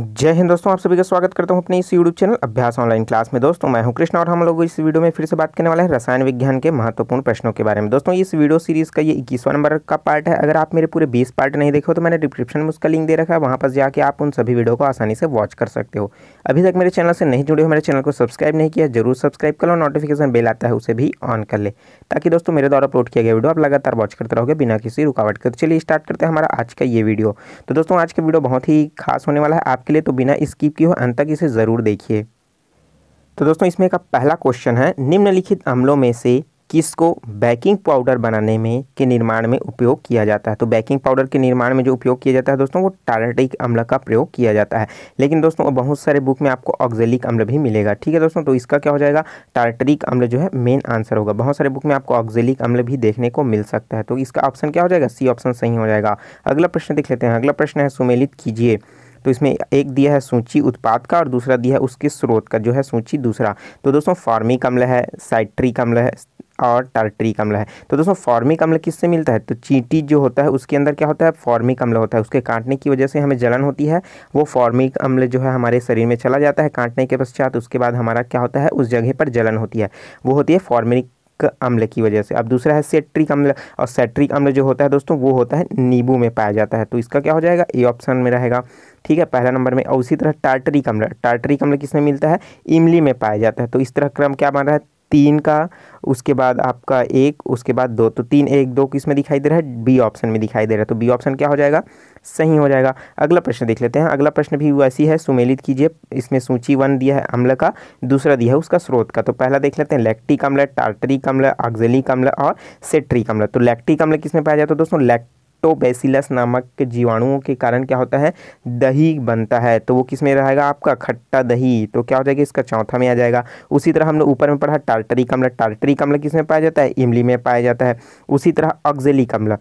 जय हिंद दोस्तों आप सभी का स्वागत करता हूं अपने इस YouTube channel Abhyas online class में दोस्तों मैं हूं कृष्ण और हम लोग इस वीडियो में फिर से बात करने वाले हैं रसायन विज्ञान के महत्वपूर्ण प्रश्नों के बारे में दोस्तों इस वीडियो सीरीज़ का ये इक्कीसवा नंबर का पार्ट है अगर आप मेरे पूरे बीस पार्ट नहीं देखे हो तो मैंने डिस्क्रिप्शन में उसका लिंक दे रखा है वहाँ पर जाकर आप उन सभी वीडियो को आसानी से वॉच कर सकते हो अभी तक मेरे चैनल से नहीं जुड़े हो मेरे चैनल को सब्सक्राइब नहीं किया जरूर सब्सक्राइब कर लो नोटिफिकेशन बेल आता है उसे भी ऑन कर ले ताकि दोस्तों मेरे द्वारा अपलोड किया गया वीडियो आप लगातार वॉच करते रहोगे बिना किसी रुकावट के तो चलिए स्टार्ट करते हैं हमारा आज का ये वीडियो तो दोस्तों आज का वीडियो बहुत ही खास होने वाला है आप के लिए तो बिना स्कीप किए हो अंत तक इसे ज़रूर देखिए तो दोस्तों इसमें का पहला क्वेश्चन है निम्नलिखित अम्लों में से किसको बेकिंग पाउडर बनाने में के निर्माण में उपयोग किया जाता है तो बेकिंग पाउडर के निर्माण में जो उपयोग किया जाता है दोस्तों वो टार्टिक अम्ल का प्रयोग किया जाता है लेकिन दोस्तों बहुत सारे बुक में आपको ऑक्जेलिक अम्ल भी मिलेगा ठीक है दोस्तों तो इसका क्या हो जाएगा टार्टरिक अम्ल जो है मेन आंसर होगा बहुत सारे बुक में आपको ऑक्जेलिक अम्ल भी देखने को मिल सकता है तो इसका ऑप्शन क्या हो जाएगा सी ऑप्शन सही हो जाएगा अगला प्रश्न देख लेते हैं अगला प्रश्न है सुमेलित कीजिए तो इसमें एक दिया है सूची उत्पाद का और दूसरा दिया है उसके स्रोत का जो है सूची दूसरा तो दोस्तों फॉर्मिक अम्ल है साइट्रिक अम्ल है और टर्ट्रिक अम्ल है तो दोस्तों फॉर्मिक अम्ल किससे मिलता है तो चींटी जो होता है उसके अंदर क्या होता है फॉर्मिक अम्ल होता है उसके काटने की वजह से हमें जलन होती है वो फॉर्मिक अम्ल जो है हमारे शरीर में चला जाता है काटने के पश्चात उसके बाद हमारा क्या होता है उस जगह पर जलन होती है वो होती है फॉर्मिक अम्ल की वजह से अब दूसरा है सेट्रिक अम्ल और सेट्रिक अम्ल जो होता है दोस्तों वो होता है नींबू में पाया जाता है तो इसका क्या हो जाएगा ए ऑप्शन में रहेगा ठीक है पहला नंबर में और उसी तरह टार्टरिक कम्ल टार्टरिक अम्ल किसमें मिलता है इमली में पाया जाता है तो इस तरह क्रम क्या बन रहा है तीन का उसके बाद आपका एक उसके बाद दो तो तीन एक दो किस में दिखाई दे रहा है बी ऑप्शन में दिखाई दे रहा है तो बी ऑप्शन क्या हो जाएगा सही हो जाएगा अगला प्रश्न देख लेते हैं अगला प्रश्न भी वैसी है सुमेलित कीजिए इसमें सूची वन दिया है अम्ल का दूसरा दिया है उसका स्रोत का तो पहला देख लेते हैं लैक्टिक अम्ल टार्टरिक अम्ल आक्जेलिक अम्ल और सेट्रिक अम्ल तो लैक्टिक अम्ल किसमें पाया जाता है दोस्तों लैक्ट लैक्टोबैसिलस नामक के जीवाणुओं के कारण क्या होता है दही बनता है तो वो किस में रहेगा आपका खट्टा दही तो क्या हो जाएगा इसका चौथा में आ जाएगा उसी तरह हमने ऊपर में पढ़ा टार्टरिक अम्ल टार्टरिक अम्ल किस में पाया जाता है इमली में पाया जाता है उसी तरह ऑक्जेलिक अम्ल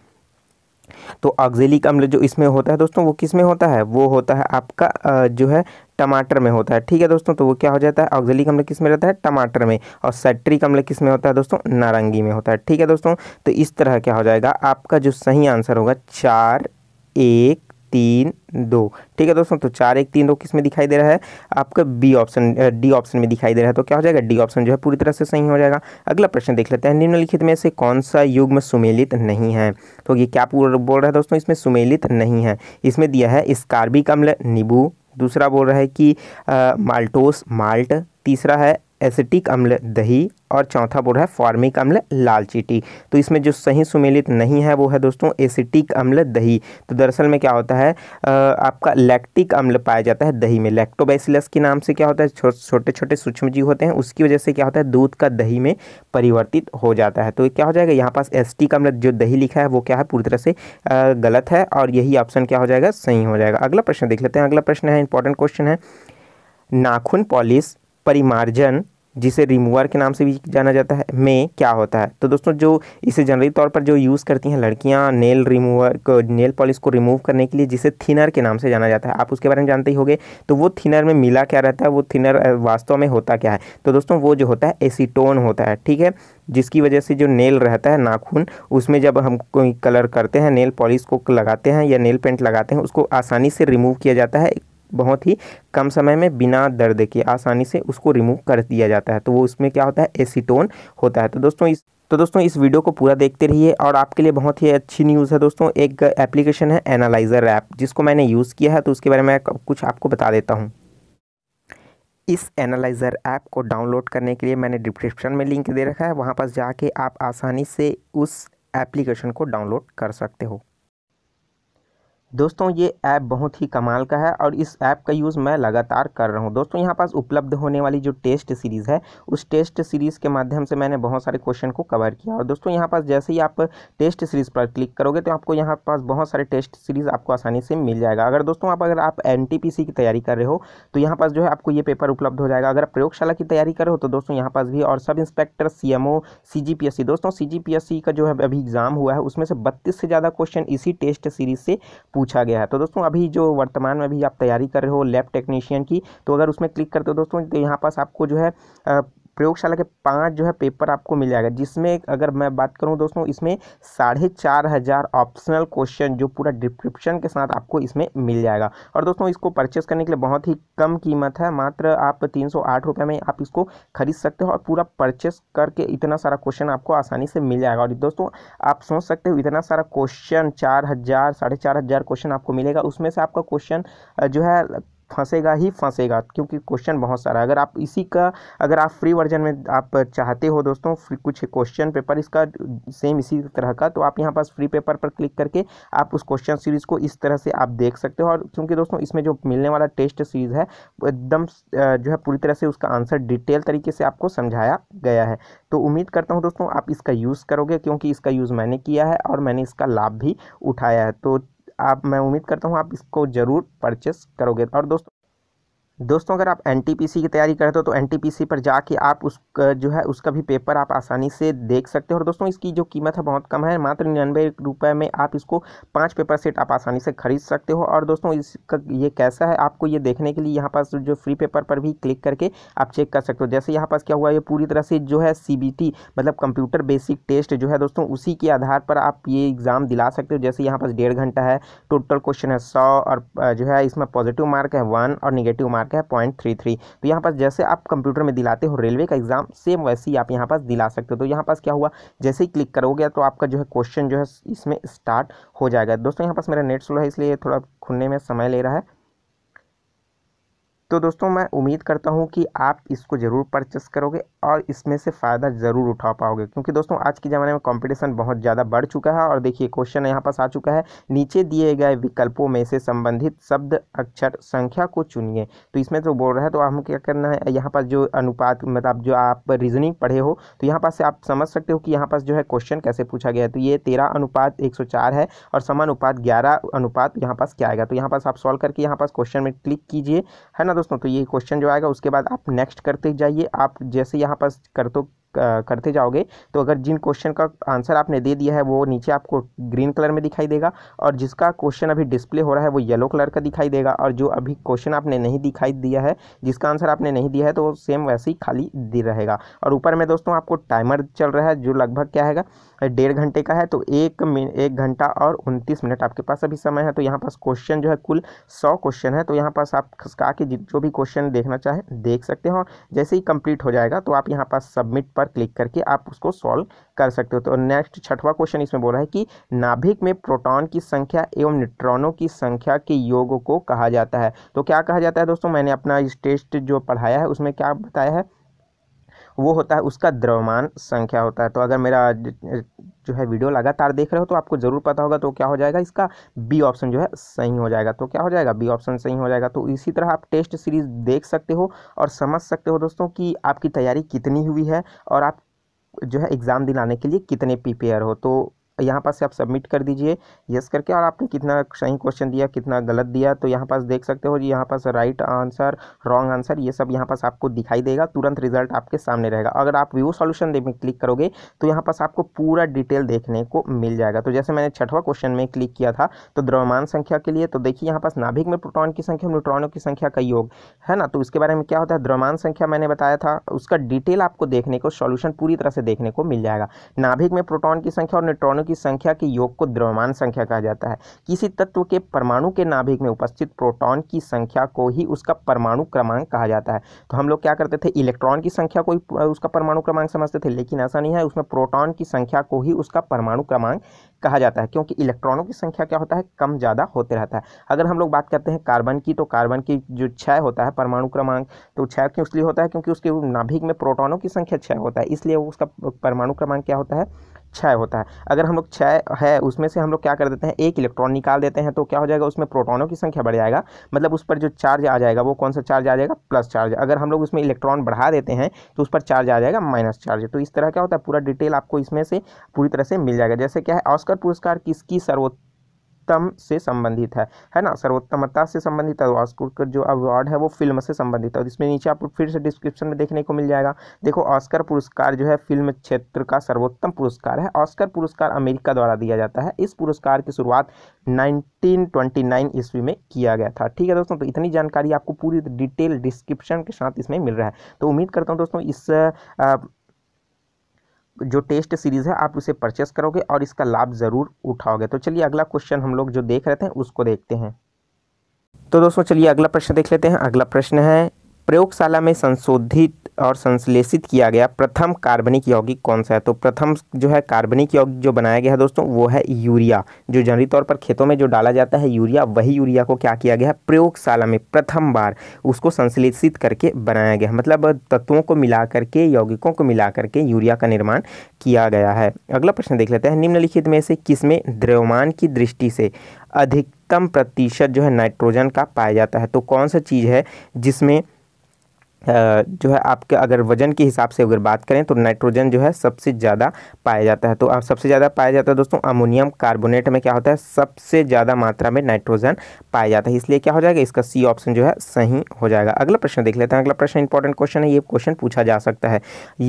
तो ऑक्जेलिक मतलब अम्ल जो इसमें होता है दोस्तों वो किस में होता है वो होता है आपका जो है टमाटर में होता है ठीक है दोस्तों तो वो क्या हो जाता है ऑक्जेलिक अम्ल किस में रहता है टमाटर में और सेट्रिक अम्ल मतलब किस में होता है दोस्तों नारंगी में होता है ठीक है दोस्तों तो इस तरह क्या हो जाएगा आपका जो सही आंसर होगा चार एक तीन दो ठीक है दोस्तों तो चार एक तीन दो किस में दिखाई दे रहा है आपका बी ऑप्शन डी ऑप्शन में दिखाई दे रहा है तो क्या हो जाएगा डी ऑप्शन जो है पूरी तरह से सही हो जाएगा अगला प्रश्न देख लेते हैं निम्नलिखित में से कौन सा युग्म सुमेलित नहीं है तो ये क्या पूरा बोल रहा है दोस्तों इसमें सुमेलित नहीं है इसमें दिया है स्कार्बिक अम्ल नींबू दूसरा बोल रहा है कि माल्टोस माल्ट तीसरा है एसिटिक अम्ल दही और चौथा बोर्ड है फॉर्मिक अम्ल लाल चीटी तो इसमें जो सही सुमेलित नहीं है वो है दोस्तों एसिटिक अम्ल दही तो दरअसल में क्या होता है आ, आपका लैक्टिक अम्ल पाया जाता है दही में लैक्टोबैसिलस के नाम से क्या होता है छोटे छोटे सूक्ष्म जीव होते हैं उसकी वजह से क्या होता है दूध का दही में परिवर्तित हो जाता है तो क्या हो जाएगा यहाँ पास एसिटिक अम्ल जो दही लिखा है वो क्या है पूरी तरह से गलत है और यही ऑप्शन क्या हो जाएगा सही हो जाएगा अगला प्रश्न देख लेते हैं अगला प्रश्न है इंपॉर्टेंट क्वेश्चन है नाखून पॉलिश परिमार्जन जिसे रिमूवर के नाम से भी जाना जाता है में क्या होता है तो दोस्तों जो इसे जनरली तौर पर जो यूज़ करती हैं लड़कियां नेल रिमूवर को नेल पॉलिश को रिमूव करने के लिए जिसे थिनर के नाम से जाना जाता है आप उसके बारे में जानते ही होंगे तो वो थिनर में मिला क्या रहता है वो थिनर वास्तव में होता क्या है तो दोस्तों वो जो होता है एसीटोन होता है ठीक है जिसकी वजह से जो नेल रहता है नाखून उसमें जब हम कोई कलर करते हैं नेल पॉलिश को लगाते हैं या नेल पेंट लगाते हैं उसको आसानी से रिमूव किया जाता है बहुत ही कम समय में बिना दर्द के आसानी से उसको रिमूव कर दिया जाता है तो वो उसमें क्या होता है एसीटोन होता है तो दोस्तों इस तो दोस्तों इस वीडियो को पूरा देखते रहिए और आपके लिए बहुत ही अच्छी न्यूज़ है दोस्तों एक एप्लीकेशन है एनालाइज़र ऐप जिसको मैंने यूज़ किया है तो उसके बारे में कुछ आपको बता देता हूँ इस एनालाइज़र ऐप को डाउनलोड करने के लिए मैंने डिस्क्रिप्शन में लिंक दे रखा है वहाँ पर जाके आप आसानी से उस एप्लीकेशन को डाउनलोड कर सकते हो दोस्तों ये ऐप बहुत ही कमाल का है और इस ऐप का यूज़ मैं लगातार कर रहा हूँ दोस्तों यहाँ पास उपलब्ध होने वाली जो टेस्ट सीरीज़ है उस टेस्ट सीरीज़ के माध्यम से मैंने बहुत सारे क्वेश्चन को कवर किया और दोस्तों यहाँ पास जैसे ही आप टेस्ट सीरीज़ पर क्लिक करोगे तो आपको यहाँ पास बहुत सारे टेस्ट सीरीज़ आपको आसानी से मिल जाएगा अगर दोस्तों आप अगर आप एन की तैयारी कर रहे हो तो यहाँ पास जो है आपको ये पेपर उपलब्ध हो जाएगा अगर आप प्रयोगशाला की तैयारी कर रहे हो तो दोस्तों यहाँ पास भी और सब इंस्पेक्टर सी एम दोस्तों सी का जो है अभी एग्ज़ाम हुआ है उसमें से बत्तीस से ज़्यादा क्वेश्चन इसी टेस्ट सीरीज़ से पूछा गया है तो दोस्तों अभी जो वर्तमान में अभी आप तैयारी कर रहे हो लैब टेक्नीशियन की तो अगर उसमें क्लिक करते हो दोस्तों तो यहाँ पास आपको जो है प्रयोगशाला के पाँच जो है पेपर आपको मिल जाएगा जिसमें अगर मैं बात करूँ दोस्तों इसमें साढ़े चार हज़ार ऑप्शनल क्वेश्चन जो पूरा डिस्क्रिप्शन के साथ आपको इसमें मिल जाएगा और दोस्तों इसको परचेस करने के लिए बहुत ही कम कीमत है मात्र आप तीन सौ आठ रुपये में आप इसको खरीद सकते हो और पूरा परचेस करके इतना सारा क्वेश्चन आपको आसानी से मिल जाएगा और दोस्तों आप सोच सकते हो इतना सारा क्वेश्चन चार हज़ार साढ़े चार हज़ार क्वेश्चन आपको मिलेगा उसमें से आपका क्वेश्चन जो है फंसेगा ही फंसेगा क्योंकि क्वेश्चन बहुत सारा अगर आप इसी का अगर आप फ्री वर्जन में आप चाहते हो दोस्तों कुछ क्वेश्चन पेपर इसका सेम इसी तरह का तो आप यहाँ पास फ्री पेपर पर क्लिक करके आप उस क्वेश्चन सीरीज़ को इस तरह से आप देख सकते हो और क्योंकि दोस्तों इसमें जो मिलने वाला टेस्ट सीरीज़ है एकदम जो है पूरी तरह से उसका आंसर डिटेल तरीके से आपको समझाया गया है तो उम्मीद करता हूँ दोस्तों आप इसका यूज़ करोगे क्योंकि इसका यूज़ मैंने किया है और मैंने इसका लाभ भी उठाया है तो आप मैं उम्मीद करता हूँ आप इसको ज़रूर परचेस करोगे और दोस्तों दोस्तों अगर आप एन की तैयारी करते हो तो एन पर जाके आप उस जो है उसका भी पेपर आप आसानी से देख सकते हो और दोस्तों इसकी जो कीमत है बहुत कम है मात्र निन्यानवे रुपये में आप इसको पांच पेपर सेट आप आसानी से खरीद सकते हो और दोस्तों इसका ये कैसा है आपको ये देखने के लिए यहाँ पास जो फ्री पेपर पर भी क्लिक करके आप चेक कर सकते हो जैसे यहाँ पास क्या हुआ ये पूरी तरह से जो है सी मतलब कंप्यूटर बेसिक टेस्ट जो है दोस्तों उसी के आधार पर आप ये एग्ज़ाम दिला सकते हो जैसे यहाँ पास डेढ़ घंटा है टोटल क्वेश्चन है सौ और जो है इसमें पॉजिटिव मार्क है वन और निगेटिव मार्क क्या है पॉइंट थ्री थ्री तो यहाँ पास जैसे आप कंप्यूटर में दिलाते हो रेलवे का एग्जाम सेम वैसे ही आप यहाँ पास दिला सकते हो तो यहाँ पास क्या हुआ जैसे ही क्लिक करोगे तो आपका जो है क्वेश्चन जो है इसमें स्टार्ट हो जाएगा दोस्तों यहाँ पास मेरा नेट स्लो है इसलिए थोड़ा खुलने में समय ले रहा है तो दोस्तों मैं उम्मीद करता हूँ कि आप इसको ज़रूर परचेस करोगे और इसमें से फ़ायदा ज़रूर उठा पाओगे क्योंकि दोस्तों आज के ज़माने में कंपटीशन बहुत ज़्यादा बढ़ चुका है और देखिए क्वेश्चन यहाँ पास आ चुका है नीचे दिए गए विकल्पों में से संबंधित शब्द अक्षर संख्या को चुनिए तो इसमें जो तो बोल रहा है तो हम क्या करना है यहाँ पास जो अनुपात मतलब जो आप रीजनिंग पढ़े हो तो यहाँ पास आप समझ सकते हो कि यहाँ पास जो है क्वेश्चन कैसे पूछा गया है तो ये तेरह अनुपात एक है और समानुपात ग्यारह अनुपात यहाँ पास क्या आएगा तो यहाँ पास आप सॉल्व करके यहाँ पास क्वेश्चन में क्लिक कीजिए है ना दोस्तों तो ये क्वेश्चन जो आएगा उसके बाद आप नेक्स्ट करते जाइए आप जैसे यहाँ पर कर तो करते जाओगे तो अगर जिन क्वेश्चन का आंसर आपने दे दिया है वो नीचे आपको ग्रीन कलर में दिखाई देगा और जिसका क्वेश्चन अभी डिस्प्ले हो रहा है वो येलो कलर का दिखाई देगा और जो अभी क्वेश्चन आपने नहीं दिखाई दिया है जिसका आंसर आपने नहीं दिया है तो सेम वैसे ही खाली दे रहेगा और ऊपर में दोस्तों आपको टाइमर चल रहा है जो लगभग क्या हैगा डेढ़ घंटे का है तो एक एक घंटा और उनतीस मिनट आपके पास अभी समय है तो यहाँ पास क्वेश्चन जो है कुल सौ क्वेश्चन है तो यहाँ पास आप खसका के जो भी क्वेश्चन देखना चाहें देख सकते हो जैसे ही कंप्लीट हो जाएगा तो आप यहाँ पास सबमिट पर क्लिक करके आप उसको सॉल्व कर सकते हो तो नेक्स्ट छठवा क्वेश्चन इसमें बोला है कि नाभिक में प्रोटॉन की संख्या एवं न्यूट्रॉनों की संख्या के योग को कहा जाता है तो क्या कहा जाता है दोस्तों मैंने अपना इस टेस्ट जो पढ़ाया है उसमें क्या बताया है वो होता है उसका द्रव्यमान संख्या होता है तो अगर मेरा जो है वीडियो लगातार देख रहे हो तो आपको ज़रूर पता होगा तो क्या हो जाएगा इसका बी ऑप्शन जो है सही हो जाएगा तो क्या हो जाएगा बी ऑप्शन सही हो जाएगा तो इसी तरह आप टेस्ट सीरीज़ देख सकते हो और समझ सकते हो दोस्तों कि आपकी तैयारी कितनी हुई है और आप जो है एग्ज़ाम दिलाने के लिए कितने प्रिपेयर हो तो तो यहाँ पास से आप सबमिट कर दीजिए यस करके और आपने कितना सही क्वेश्चन दिया कितना गलत दिया तो यहाँ पास देख सकते हो जी यहाँ पास राइट आंसर रॉन्ग आंसर ये सब यहाँ पास आपको दिखाई देगा तुरंत रिजल्ट आपके सामने रहेगा अगर आप व्यू सॉल्यूशन में क्लिक करोगे तो यहाँ पास आपको पूरा डिटेल देखने को मिल जाएगा तो जैसे मैंने छठवा क्वेश्चन में क्लिक किया था तो द्रव्यमान संख्या के लिए तो देखिए यहाँ पास नाभिक में प्रोटॉन की संख्या न्यूट्रॉनों की संख्या का योग है ना तो उसके बारे में क्या होता है द्रव्यमान संख्या मैंने बताया था उसका डिटेल आपको देखने को सॉल्यूशन पूरी तरह से देखने को मिल जाएगा नाभिक में प्रोटॉन की संख्या और न्यूट्रॉनों की संख्या के योग को द्रव्यमान संख्या कहा जाता है किसी तत्व के परमाणु के नाभिक में उपस्थित प्रोटॉन की संख्या को ही उसका परमाणु क्रमांक कहा जाता है तो हम लोग क्या करते थे इलेक्ट्रॉन की संख्या को ही उसका परमाणु क्रमांक समझते थे लेकिन ऐसा नहीं है उसमें प्रोटॉन की संख्या को ही उसका परमाणु क्रमांक कहा जाता है क्योंकि इलेक्ट्रॉनों की संख्या क्या होता है कम ज़्यादा होते रहता है अगर हम लोग बात करते हैं कार्बन की तो कार्बन की जो छः होता है परमाणु क्रमांक तो छः क्यों इसलिए होता है क्योंकि उसके नाभिक में प्रोटॉनों की संख्या छः होता है इसलिए उसका परमाणु क्रमांक क्या होता है क्षय होता है अगर हम लोग क्षय है उसमें से हम लोग क्या कर देते हैं एक इलेक्ट्रॉन निकाल देते हैं तो क्या हो जाएगा उसमें प्रोटोनों की संख्या बढ़ जाएगा मतलब उस पर जो चार्ज आ जाएगा वो कौन सा चार्ज आ जाएगा प्लस चार्ज अगर हम लोग उसमें इलेक्ट्रॉन बढ़ा देते हैं तो उस पर चार्ज आ जाएगा माइनस चार्ज तो इस तरह क्या होता है पूरा डिटेल आपको इसमें से पूरी तरह से मिल जाएगा जैसे क्या है ऑस्कर पुरस्कार किसकी सर्वोत्तम सर्वोत्तम से संबंधित है है ना सर्वोत्तमता से संबंधित है ऑस्कर का जो अवार्ड है वो फिल्म से संबंधित है और इसमें नीचे आपको फिर से डिस्क्रिप्शन में देखने को मिल जाएगा देखो ऑस्कर पुरस्कार जो है फिल्म क्षेत्र का सर्वोत्तम पुरस्कार है ऑस्कर पुरस्कार अमेरिका द्वारा दिया जाता है इस पुरस्कार की शुरुआत नाइनटीन ईस्वी में किया गया था ठीक है दोस्तों तो इतनी जानकारी आपको पूरी डिटेल डिस्क्रिप्शन के साथ इसमें मिल रहा है तो उम्मीद करता हूँ दोस्तों इस जो टेस्ट सीरीज़ है आप उसे परचेस करोगे और इसका लाभ ज़रूर उठाओगे तो चलिए अगला क्वेश्चन हम लोग जो देख रहे थे उसको देखते हैं तो दोस्तों चलिए अगला प्रश्न देख लेते हैं अगला प्रश्न है प्रयोगशाला में संशोधित और संश्लेषित किया गया प्रथम कार्बनिक यौगिक कौन सा है तो प्रथम जो है कार्बनिक यौगिक जो बनाया गया है दोस्तों वो है यूरिया जो जनरी तौर पर खेतों में जो डाला जाता है यूरिया वही यूरिया को क्या किया गया है प्रयोगशाला में प्रथम बार उसको संश्लेषित करके बनाया गया मतलब तत्वों को मिला करके यौगिकों को मिला करके यूरिया का निर्माण किया गया है अगला प्रश्न देख लेते हैं निम्नलिखित में से किसमें द्रव्यमान की दृष्टि से अधिकतम प्रतिशत जो है नाइट्रोजन का पाया जाता है तो कौन सा चीज़ है जिसमें जो है आपके अगर वजन के हिसाब से अगर बात करें तो नाइट्रोजन जो है सबसे ज़्यादा पाया जाता है तो आप सबसे ज़्यादा पाया जाता है दोस्तों अमोनियम कार्बोनेट में क्या होता है सबसे ज़्यादा मात्रा में नाइट्रोजन पाया जाता है इसलिए क्या हो जाएगा इसका सी ऑप्शन जो है सही हो जाएगा अगला प्रश्न देख लेते हैं अगला प्रश्न इंपॉर्टेंट क्वेश्चन है ये क्वेश्चन पूछा जा सकता है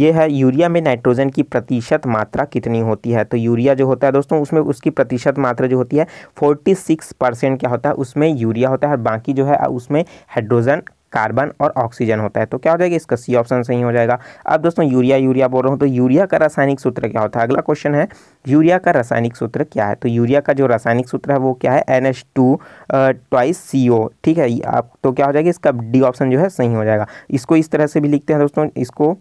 ये है यूरिया में नाइट्रोजन की प्रतिशत मात्रा कितनी होती है तो यूरिया जो होता है दोस्तों उसमें उसकी प्रतिशत मात्रा जो होती है फोर्टी क्या होता है उसमें यूरिया होता है और बाकी जो है उसमें हाइड्रोजन कार्बन और ऑक्सीजन होता है तो क्या हो जाएगा इसका सी ऑप्शन सही हो जाएगा अब दोस्तों यूरिया यूरिया बोल रहा हूँ तो यूरिया का रासायनिक सूत्र क्या होता है अगला क्वेश्चन है यूरिया का रासायनिक सूत्र क्या है तो यूरिया का जो रासायनिक सूत्र है वो क्या है N H two twice C O ठीक है आप तो क्या हो जाएगा इसका डी ऑप्शन जो है सही हो जाएगा इसको इस तरह से भी लिखते हैं दोस्तों इसको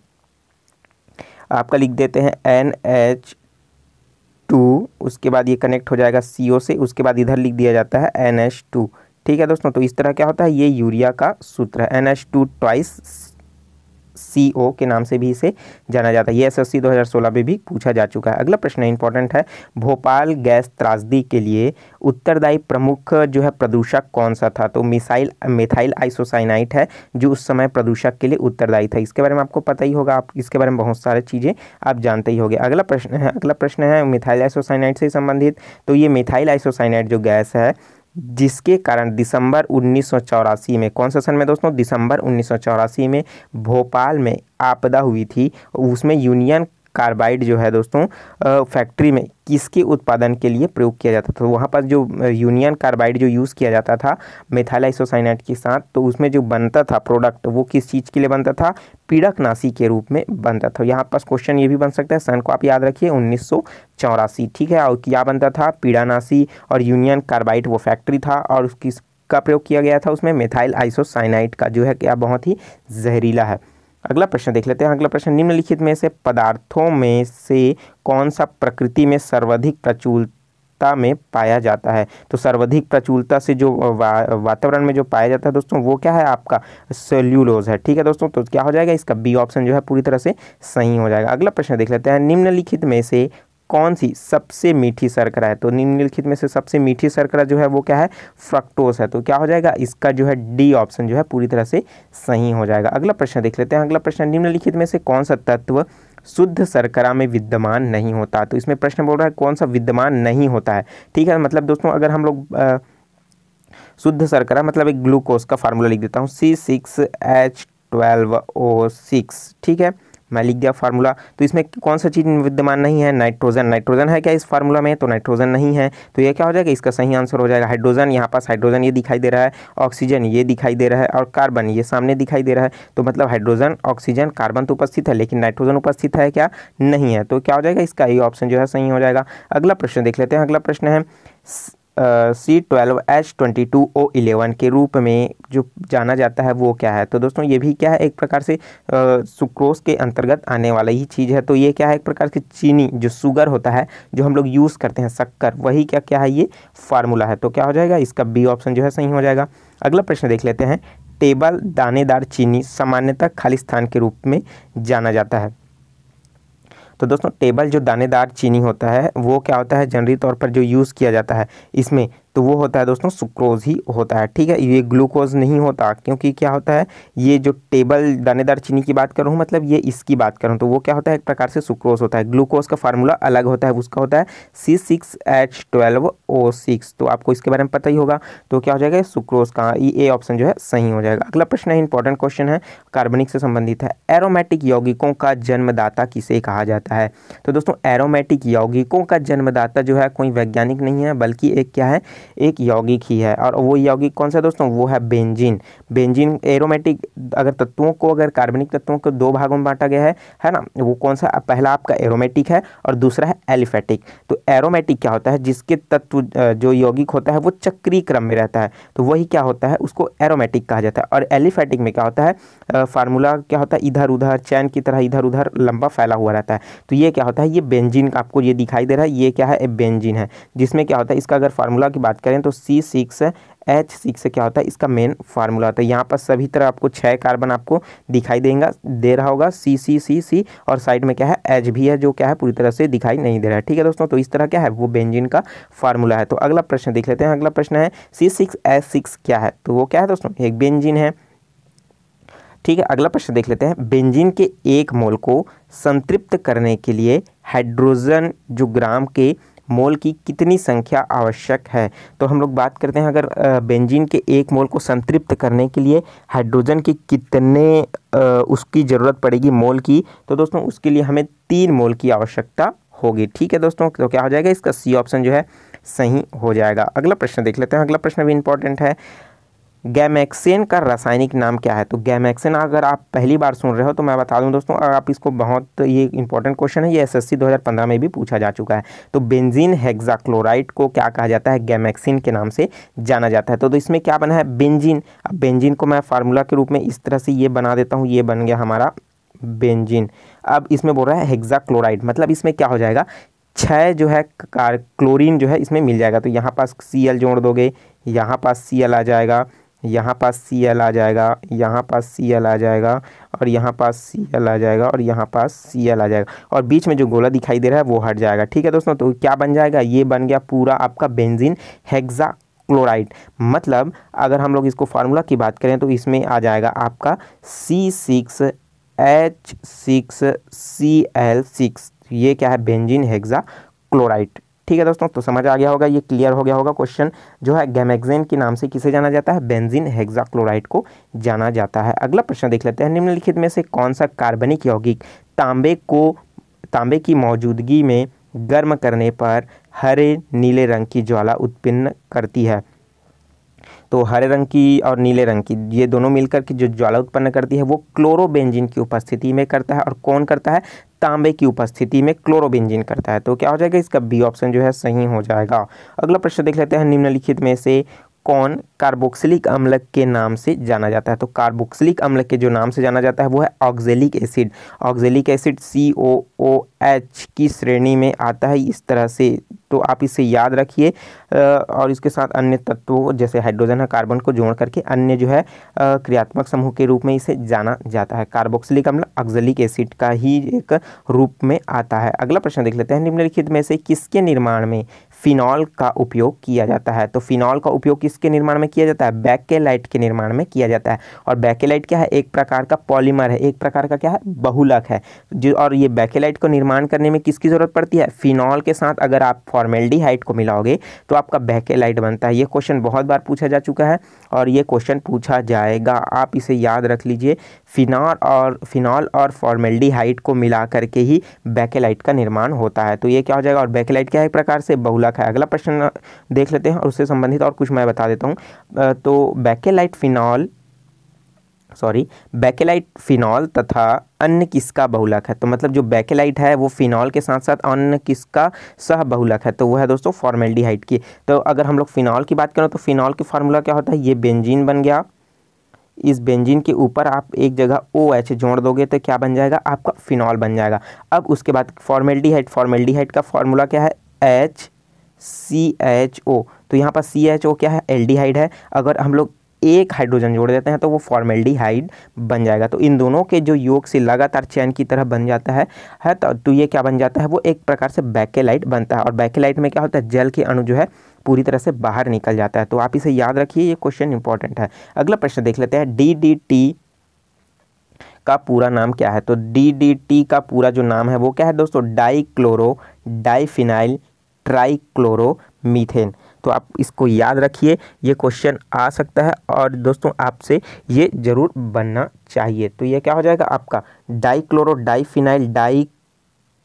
आपका लिख देते हैं एन एच टू उसके बाद ये कनेक्ट हो जाएगा सी ओ से उसके बाद इधर लिख दिया जाता है एन एच टू ठीक है दोस्तों तो इस तरह क्या होता है ये यूरिया का सूत्र है N H two twice C O के नाम से भी इसे जाना जाता है ये एस एस सी दो हज़ार सोलह में भी पूछा जा चुका है अगला प्रश्न इंपॉर्टेंट है भोपाल गैस त्रासदी के लिए उत्तरदायी प्रमुख जो है प्रदूषक कौन सा था तो मिसाइल मिथाइल आइसोसाइनाइट है जो उस समय प्रदूषक के लिए उत्तरदायी था इसके बारे में आपको पता ही होगा आप इसके बारे में बहुत सारी चीज़ें आप जानते ही होंगे अगला प्रश्न है अगला प्रश्न है मिथाइल आइसोसाइनाइट से संबंधित तो ये मिथाइल आइसोसाइनाइट जो गैस है जिसके कारण दिसंबर उन्नीस में कौन से सन में दोस्तों दिसंबर उन्नीस में भोपाल में आपदा हुई थी उसमें यूनियन कार्बाइड जो है दोस्तों फैक्ट्री में किसके उत्पादन के लिए प्रयोग किया जाता था तो वहाँ पर जो यूनियन कार्बाइड जो यूज़ किया जाता था मेथालाइसोसाइनाइट के साथ तो उसमें जो बनता था प्रोडक्ट वो किस चीज़ के लिए बनता था पीड़कनाशी के रूप में बनता था यहाँ पर क्वेश्चन ये भी बन सकता है सन को आप याद रखिए उन्नीस ठीक है और क्या बनता था पीड़ानासी और यूनियन कार्बाइड वो फैक्ट्री था और उसकी का प्रयोग किया गया था उसमें मेथाइल आइसोसाइनाइट का जो है क्या बहुत ही जहरीला है अगला प्रश्न देख लेते हैं अगला प्रश्न निम्नलिखित में से पदार्थों में से कौन सा प्रकृति में सर्वाधिक प्रचुर में पाया जाता है तो सर्वाधिक प्रचुरता से जो वा, वातावरण में जो पाया जाता है दोस्तों वो क्या है आपका सेल्यूलोज है ठीक है दोस्तों तो क्या हो जाएगा इसका बी ऑप्शन जो है पूरी तरह से सही हो जाएगा अगला प्रश्न देख लेते हैं निम्नलिखित में से कौन सी सबसे मीठी शर्करा है तो निम्नलिखित में से सबसे मीठी शर्करा जो है वो क्या है फ्रक्टोस है तो क्या हो जाएगा इसका जो है डी ऑप्शन जो है पूरी तरह से सही हो जाएगा अगला प्रश्न देख लेते हैं अगला प्रश्न निम्नलिखित में से कौन सा तत्व शुद्ध शर्करा में विद्यमान नहीं होता तो इसमें प्रश्न बोल रहा है कौन सा विद्यमान नहीं होता है ठीक है मतलब दोस्तों अगर हम लोग शुद्ध शर्करा मतलब एक ग्लूकोज का फार्मूला लिख देता हूँ C six H twelve O six ठीक है मैं लिख दिया फार्मूला तो इसमें कौन सा चीज़ विद्यमान नहीं है नाइट्रोजन नाइट्रोजन है क्या इस फार्मूला में तो नाइट्रोजन नहीं है तो ये क्या हो जाएगा इसका सही आंसर हो जाएगा हाइड्रोजन यहाँ पास हाइड्रोजन ये दिखाई दे रहा है ऑक्सीजन ये दिखाई दे रहा है और कार्बन ये सामने दिखाई दे रहा है तो मतलब हाइड्रोजन ऑक्सीजन कार्बन तो उपस्थित है लेकिन नाइट्रोजन उपस्थित है क्या नहीं है तो क्या हो जाएगा इसका ये ऑप्शन जो है सही हो जाएगा अगला प्रश्न देख लेते हैं अगला प्रश्न है C twelve H twenty two O eleven के रूप में जो जाना जाता है वो क्या है तो दोस्तों ये भी क्या है एक प्रकार से सुक्रोस के अंतर्गत आने वाला ही चीज़ है तो ये क्या है एक प्रकार की चीनी जो शुगर होता है जो हम लोग यूज़ करते हैं शक्कर वही क्या क्या है ये फार्मूला है तो क्या हो जाएगा इसका बी ऑप्शन जो है सही हो जाएगा अगला प्रश्न देख लेते हैं टेबल दानेदार चीनी सामान्यतः खालिस्तान के रूप में जाना जाता है तो दोस्तों टेबल जो दानेदार चीनी होता है वो क्या होता है जनरली तौर पर जो यूज़ किया जाता है इसमें तो वो होता है दोस्तों सुक्रोज ही होता है ठीक है ये ग्लूकोज नहीं होता क्योंकि क्या होता है ये जो टेबल दानेदार चीनी की बात करूँ मतलब ये इसकी बात करूँ तो वो क्या होता है एक प्रकार से सुक्रोज होता है ग्लूकोज का फार्मूला अलग होता है उसका होता है C six H twelve O six तो आपको इसके बारे में पता ही होगा तो क्या हो जाएगा सुक्रोज का ये ऑप्शन जो है सही हो जाएगा अगला प्रश्न है इंपॉर्टेंट क्वेश्चन है कार्बनिक से संबंधित है एरोमेटिक यौगिकों का जन्मदाता किसे कहा जाता है तो दोस्तों एरोमेटिक यौगिकों का जन्मदाता जो है कोई वैज्ञानिक नहीं है बल्कि एक क्या है एक यौगिक ही है और वो यौगिक कौन सा है दोस्तों वो है बेंजीन बेंजीन एरोमेटिक अगर तत्वों को अगर कार्बनिक तत्वों को दो भागों में बांटा गया है है ना वो कौन सा पहला आपका एरोमेटिक है और दूसरा है एलिफेटिक तो एरोमेटिक क्या होता है जिसके तत्व जो यौगिक होता है वो चक्रीय क्रम में रहता है तो वही क्या होता है उसको एरोमेटिक कहा जाता है और एलिफेटिक में क्या होता है फार्मूला क्या होता है इधर उधर चैन की तरह इधर उधर लंबा फैला हुआ रहता है तो ये क्या होता है ये बेंजिन आपको ये दिखाई दे रहा है ये क्या है बेंजिन है जिसमें क्या होता है इसका अगर फार्मूला की बात बात करें तो सी सिक्स एच सिक्स क्या होता है इसका मेन फार्मूला होता है यहाँ पर सभी तरह आपको छः कार्बन आपको दिखाई देगा दे रहा होगा सी सी सी सी और साइड में क्या है एच भी है जो क्या है पूरी तरह से दिखाई नहीं दे रहा है ठीक है दोस्तों तो इस तरह क्या है वो बेंजिन का फार्मूला है तो अगला प्रश्न देख लेते हैं अगला प्रश्न है सी सिक्स एच सिक्स क्या है तो वो क्या है दोस्तों एक बेंजिन है ठीक है अगला प्रश्न देख लेते हैं बेंजिन के एक मोल को संतृप्त करने के लिए हाइड्रोजन जो ग्राम के मोल की कितनी संख्या आवश्यक है तो हम लोग बात करते हैं अगर बेंजीन के एक मोल को संतृप्त करने के लिए हाइड्रोजन की कितने उसकी ज़रूरत पड़ेगी मोल की तो दोस्तों उसके लिए हमें तीन मोल की आवश्यकता होगी ठीक है दोस्तों तो क्या हो जाएगा इसका सी ऑप्शन जो है सही हो जाएगा अगला प्रश्न देख लेते हैं अगला प्रश्न भी इंपॉर्टेंट है गैमेक्सिन का रासायनिक नाम क्या है तो गैमैक्सेन अगर आप पहली बार सुन रहे हो तो मैं बता दूं दोस्तों अगर आप इसको बहुत ये इंपॉर्टेंट क्वेश्चन है ये एसएससी 2015 में भी पूछा जा चुका है तो बेंजीन हेक्साक्लोराइड को क्या कहा जाता है गैमैक्सिन के नाम से जाना जाता है तो, तो इसमें क्या बना है बेंजिन अब बेंजिन को मैं फार्मूला के रूप में इस तरह से ये बना देता हूँ ये बन गया हमारा बेंजिन अब इसमें बोल रहा है हेक्साक्लोराइड मतलब इसमें क्या हो जाएगा छः जो है कार क्लोरीन जो है इसमें मिल जाएगा तो यहाँ पास सी जोड़ दोगे यहाँ पास सी आ जाएगा यहाँ पास सी एल आ जाएगा यहाँ पास सी एल आ जाएगा और यहाँ पास सी एल आ जाएगा और यहाँ पास सी एल आ जाएगा और बीच में जो गोला दिखाई दे रहा है वो हट जाएगा ठीक है दोस्तों तो क्या बन जाएगा ये बन गया पूरा आपका बेंजीन हेक्सा क्लोराइड मतलब अगर हम लोग इसको फार्मूला की बात करें तो इसमें आ जाएगा आपका C six H six C L six ये क्या है बेंजीन हेक्सा क्लोराइड ठीक है दोस्तों तो समझ आ गया होगा ये क्लियर हो गया होगा क्वेश्चन जो है गैमेक्जेन के नाम से किसे जाना जाता है बेंजीन हेक्साक्लोराइड को जाना जाता है अगला प्रश्न देख लेते हैं निम्नलिखित में से कौन सा कार्बनिक यौगिक तांबे को तांबे की मौजूदगी में गर्म करने पर हरे नीले रंग की ज्वाला उत्पन्न करती है तो हरे रंग की और नीले रंग की ये दोनों मिलकर की जो ज्वाला उत्पन्न करती है वो क्लोरोबेंजिन की उपस्थिति में करता है और कौन करता है तांबे की उपस्थिति में क्लोरोबेंजीन करता है तो क्या हो जाएगा इसका बी ऑप्शन जो है सही हो जाएगा अगला प्रश्न देख लेते हैं निम्नलिखित में से कौन कार्बोक्सिलिक अम्ल के नाम से जाना जाता है तो कार्बोक्सिलिक अम्ल के जो नाम से जाना जाता है वो है oxalic acid oxalic acid C O O H की श्रेणी में आता है इस तरह से तो आप इसे याद रखिए और इसके साथ अन्य तत्वों जैसे हाइड्रोजन है कार्बन को जोड़ करके अन्य जो है क्रियात्मक समूह के रूप में इसे जाना जाता है कार्बोक्सिलिक अम्ल ऑक्जेलिक एसिड का ही एक रूप में आता है अगला प्रश्न देख लेते हैं निम्नलिखित में से किसके निर्माण में फिनॉल का उपयोग किया जाता है तो फिनॉल का उपयोग किसके निर्माण में किया जाता है बैकेलाइट के निर्माण में किया जाता है और बैकेलाइट क्या है एक प्रकार का पॉलीमर है एक प्रकार का क्या है बहुलक है जो और ये बैकेलाइट को निर्माण करने में किसकी ज़रूरत पड़ती है फिनॉल के साथ अगर आप फॉर्मेल्डिहाइड को मिलाओगे तो आपका बैकेलाइट बनता है ये क्वेश्चन बहुत बार पूछा जा चुका है और ये क्वेश्चन पूछा जाएगा आप इसे याद रख लीजिए फिनॉल और फिनॉल और फॉर्मेल्डिहाइड को मिला करके ही बैकेलाइट का निर्माण होता है तो ये क्या हो जाएगा और बैकेलाइट क्या है एक प्रकार से बहुलक है अगला प्रश्न देख लेते हैं और उससे संबंधित और कुछ मैं बता देता हूँ तो bakelite phenol sorry bakelite phenol तथा अन्य किसका बहुलक है तो मतलब जो बैकेलाइट है वो फिनॉल के साथ साथ अन्य किसका सह बहुलक है तो वो है दोस्तों फॉर्मेल्डिहाइड की तो अगर हम लोग फिनॉल की बात करें तो फिनॉल की फार्मूला क्या होता है ये बेंजीन बन गया इस बेंजीन के ऊपर आप एक जगह ओ एच जोड़ दोगे तो क्या बन जाएगा आपका फिनॉल बन जाएगा अब उसके बाद फॉर्मेल्डिहाइड फॉर्मेल्डिहाइड का फॉर्मूला क्या है एच सी एच ओ तो यहाँ पर सी एच ओ क्या है एल्डिहाइड है अगर हम लोग एक हाइड्रोजन जोड़ देते हैं तो वो फॉर्मेल्डिहाइड बन जाएगा तो इन दोनों के जो योग से लगातार चैन की तरह बन जाता है है तो, तो ये क्या बन जाता है वो एक प्रकार से बैकेलाइट बनता है और बैकेलाइट में क्या होता है जल के अणु जो है पूरी तरह से बाहर निकल जाता है तो आप इसे याद रखिए ये क्वेश्चन इंपॉर्टेंट है अगला प्रश्न देख लेते हैं डी डी टी का पूरा नाम क्या है तो डी डी टी का पूरा जो नाम है वो क्या है दोस्तों डाईक्लोरो डाईफिनाइल ट्राईक्लोरो मीथेन तो आप इसको याद रखिए ये क्वेश्चन आ सकता है और दोस्तों आपसे ये ज़रूर बनना चाहिए तो ये क्या हो जाएगा आपका डाईक्लोरो डाईफिनाइल डाई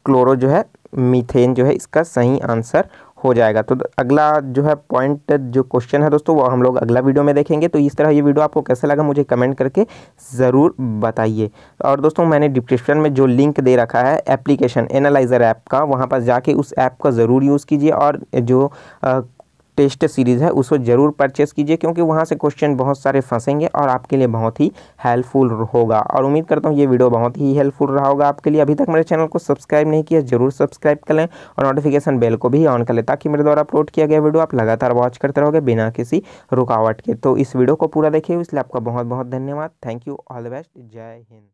क्लोरो जो है मीथेन जो है इसका सही आंसर हो जाएगा तो अगला जो है पॉइंट जो क्वेश्चन है दोस्तों वो हम लोग अगला वीडियो में देखेंगे तो इस तरह ये वीडियो आपको कैसा लगा मुझे कमेंट करके ज़रूर बताइए और दोस्तों मैंने डिस्क्रिप्शन में जो लिंक दे रखा है एप्लीकेशन एनालाइज़र ऐप का वहाँ पर जाके उस ऐप का ज़रूर यूज़ कीजिए और जो टेस्ट सीरीज़ है उसको ज़रूर परचेस कीजिए क्योंकि वहाँ से क्वेश्चन बहुत सारे फंसेंगे और आपके लिए बहुत ही हेल्पफुल होगा और उम्मीद करता हूँ ये वीडियो बहुत ही हेल्पफुल रहा होगा आपके लिए अभी तक मेरे चैनल को सब्सक्राइब नहीं किया जरूर सब्सक्राइब कर लें और नोटिफिकेशन बेल को भी ऑन कर लें ताकि मेरे द्वारा अपलोड किया गया वीडियो आप लगातार वॉच करते रहोगे बिना किसी रुकावट के तो इस वीडियो को पूरा देखिए इसलिए आपका बहुत बहुत धन्यवाद thank you all the best जय हिंद